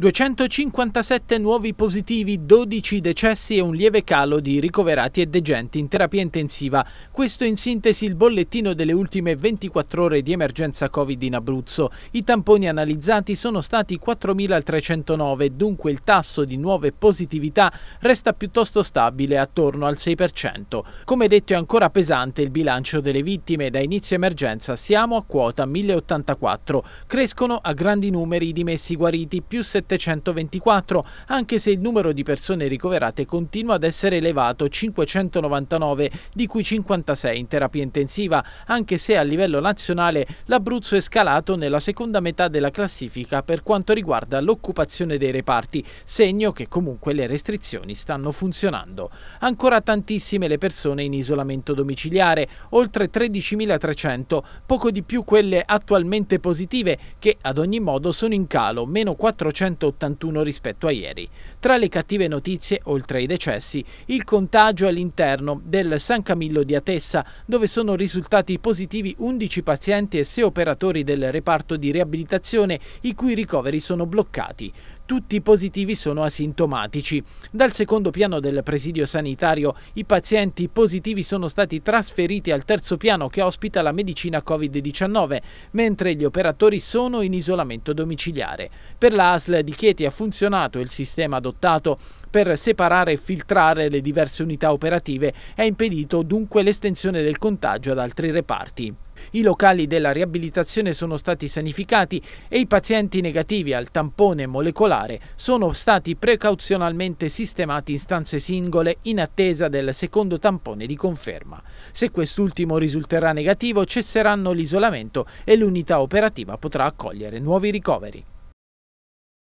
257 nuovi positivi, 12 decessi e un lieve calo di ricoverati e degenti in terapia intensiva. Questo in sintesi il bollettino delle ultime 24 ore di emergenza Covid in Abruzzo. I tamponi analizzati sono stati 4.309, dunque il tasso di nuove positività resta piuttosto stabile, attorno al 6%. Come detto è ancora pesante il bilancio delle vittime. Da inizio emergenza siamo a quota 1.084. Crescono a grandi numeri i dimessi guariti, più 70%. 724, anche se il numero di persone ricoverate continua ad essere elevato, 599, di cui 56 in terapia intensiva, anche se a livello nazionale l'Abruzzo è scalato nella seconda metà della classifica per quanto riguarda l'occupazione dei reparti, segno che comunque le restrizioni stanno funzionando. Ancora tantissime le persone in isolamento domiciliare, oltre 13.300, poco di più quelle attualmente positive che ad ogni modo sono in calo, meno 400 181 rispetto a ieri. Tra le cattive notizie, oltre ai decessi, il contagio all'interno del San Camillo di Atessa, dove sono risultati positivi 11 pazienti e 6 operatori del reparto di riabilitazione, i cui ricoveri sono bloccati tutti i positivi sono asintomatici. Dal secondo piano del presidio sanitario i pazienti positivi sono stati trasferiti al terzo piano che ospita la medicina Covid-19, mentre gli operatori sono in isolamento domiciliare. Per la ASL di Chieti ha funzionato il sistema adottato per separare e filtrare le diverse unità operative e ha impedito dunque l'estensione del contagio ad altri reparti. I locali della riabilitazione sono stati sanificati e i pazienti negativi al tampone molecolare sono stati precauzionalmente sistemati in stanze singole in attesa del secondo tampone di conferma. Se quest'ultimo risulterà negativo cesseranno l'isolamento e l'unità operativa potrà accogliere nuovi ricoveri.